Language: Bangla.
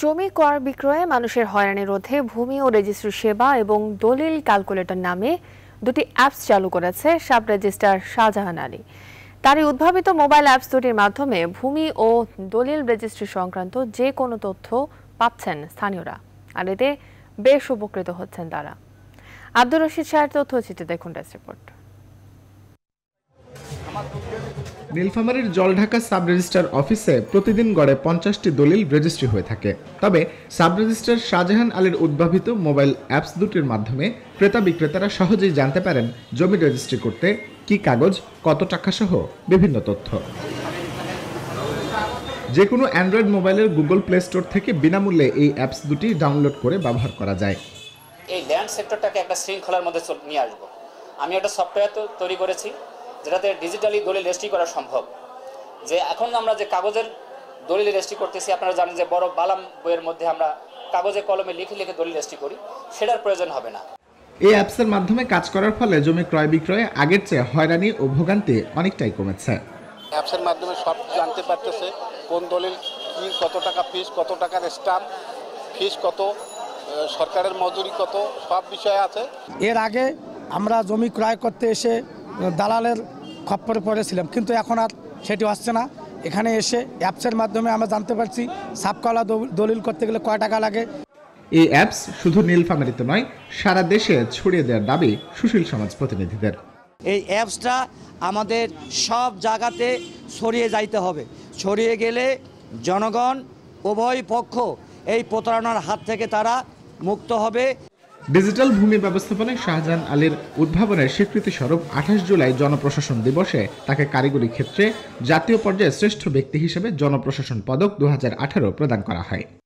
জমি কর বিক্রয়ে মানুষের হয়রানি রোধে ভূমি ও রেজিস্ট্রি সেবা এবং দলিল ক্যালকুলেটর নামে দুটি অ্যাপস চালু করেছে সাব রেজিস্ট্রার শাহজাহান আলী তারই উদ্ভাবিত মোবাইল অ্যাপস দুটির মাধ্যমে ভূমি ও দলিল রেজিস্ট্রি সংক্রান্ত যে কোনো তথ্য পাচ্ছেন স্থানীয়রা আর এতে বেশ উপকৃত হচ্ছেন তারা আব্দুর রশিদ শাহের তথ্যচিত্রে দেখুন রেস রিপোর্ট নীলফামারীর জলঢাকা সাব রেজিস্ট্রার অফিসে প্রতিদিন গড়ে পঞ্চাশটি দলিল রেজিস্ট্রি হয়ে থাকে তবে সাব রেজিস্ট্রার শাহজাহান আলীর উদ্ভাবিত মোবাইল অ্যাপস দুটির মাধ্যমে ক্রেতা বিক্রেতারা সহজেই জানতে পারেন জমি রেজিস্ট্রি করতে কি কাগজ কত টাকা সহ বিভিন্ন তথ্য যে কোনো অ্যান্ড্রয়েড মোবাইলের গুগল প্লে স্টোর থেকে বিনামূল্যে এই অ্যাপস দুটি ডাউনলোড করে ব্যবহার করা যায় এই ল্যান্ড সেক্টরটাকে একটা শৃঙ্খলার মধ্যে নিয়ে আসবো আমি একটা সফটওয়্যার তৈরি করেছি যেটাতে ডিজিটালি দলিল রেজিস্ট্রি করা সম্ভব যে এখন আমরা যে কাগজের দলিল রেজিস্ট্রি করতেছি আপনারা জানেন যে বড় বালাম বইয়ের মধ্যে আমরা কাগজে কলমে লিখে লিখে দলিল রেজিস্ট্রি করি সেটার প্রয়োজন হবে না এই অ্যাপসের মাধ্যমে কাজ করার ফলে জমি ক্রয় বিক্রয়ে আগের চেয়ে হয়রানি ও ভোগান্তি অনেকটাই কমেছে অ্যাপসের মাধ্যমে সব জানতে পারতেছে কোন দলিল কী কত টাকা ফিস কত টাকার স্টাম্প ফিস কত সরকারের মজুরি কত সব বিষয় আছে এর আগে আমরা জমি ক্রয় করতে এসে দালালের খপ্পরে পড়েছিলাম কিন্তু এখন আর সেটি হচ্ছে না এখানে এসে অ্যাপসের মাধ্যমে আমরা জানতে পারছি সাপকলা দলিল করতে গেলে কয় টাকা লাগে এই অ্যাপস শুধু নীলফামারিতে নয় সারা দেশে ছড়িয়ে দেওয়ার দাবি সুশীল সমাজ প্রতিনিধিদের এই অ্যাপসটা আমাদের সব জায়গাতে ছড়িয়ে যাইতে হবে ছড়িয়ে গেলে জনগণ উভয় পক্ষ এই প্রতারণার হাত থেকে তারা মুক্ত হবে ডিজিটাল ভূমি ব্যবস্থাপনায় শাহজাহান আলীর উদ্ভাবনের স্বীকৃতি স্বরূপ আঠাশ জুলাই জনপ্রশাসন দিবসে তাকে কারিগরি ক্ষেত্রে জাতীয় পর্যায়ে শ্রেষ্ঠ ব্যক্তি হিসেবে জনপ্রশাসন পদক দু প্রদান করা হয়